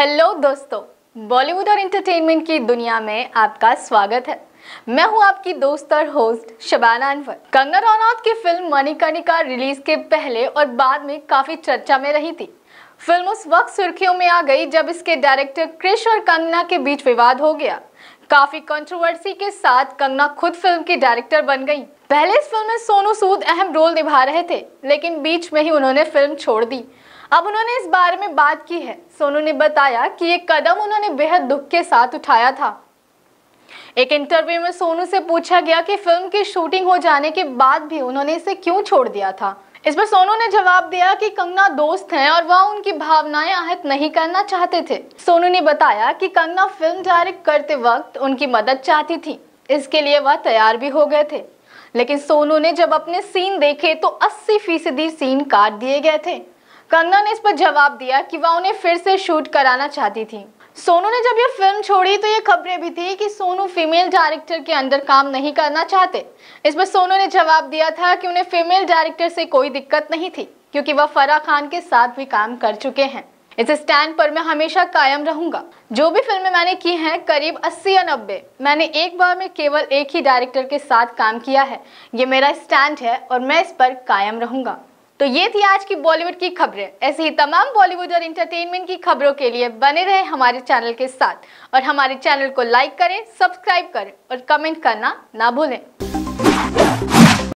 hello दोस्तों बॉलीवुड और entertainment की दुनिया में आपका स्वागत है मैं हूं आपकी दोस्त और होस्ट शबाना अनवर कंगना रनौत की फिल्म मणिकर्णिका रिलीज के पहले और बाद में काफी चर्चा में रही थी फिल्म उस वक्त सुर्खियों में आ गई जब इसके डायरेक्टर क्रिश और कंगना के बीच विवाद हो गया काफी कंट्रोवर्सी के साथ कंगना खुद फिल्म की डायरेक्टर बन गई पहले इस फिल्म में सोनू सूद अहम रोल निभा रहे थे लेकिन बीच में ही उन्होंने फिल्म छोड़ दी अब उन्होंने इस बारे में बात की है सोनू ने बताया कि ये कदम उन्होंने बेहद दुख के साथ उठाया था एक इंटरव्यू में सोनू से पूछा गया कि फिल्म की शूटिंग हो जाने के बाद भी उन्होंने इसे क्यों छोड़ दिया था इस पर सोनू ने जवाब दिया कि कंगना दोस्त हैं और वह उनकी भावनाएं आहत नहीं करना चाहते थे सोनू ने बताया कि कंगना फिल्म डायरेक्ट करते वक्त उनकी मदद चाहती थी इसके लिए वह तैयार भी हो गए थे लेकिन सोनू ने जब अपने सीन देखे तो 80 फीसदी सीन काट दिए गए थे कंगना ने इस पर जवाब दिया कि वह उन्हें फिर से शूट कराना चाहती थी सोनू ने जब यह फिल्म छोड़ी तो ये खबरें भी थी कि सोनू फीमेल डायरेक्टर के अंदर काम नहीं करना चाहते इस पर सोनू ने जवाब दिया था कि उन्हें फीमेल डायरेक्टर से कोई दिक्कत नहीं थी क्योंकि वह फराह खान के साथ भी काम कर चुके हैं इस स्टैंड पर मैं हमेशा कायम रहूंगा जो भी फिल्में मैंने की हैं करीब 80 या 90 मैंने एक बार में केवल एक ही डायरेक्टर के साथ काम किया है ये मेरा स्टैंड है और मैं इस पर कायम रहूंगा तो ये थी आज की बॉलीवुड की खबरें ऐसे ही तमाम बॉलीवुड और इंटरटेनमेंट की खबरों के लिए बने रहे हमारे चैनल के साथ और हमारे चैनल को लाइक करें सब्सक्राइब करें और कमेंट करना ना भूलें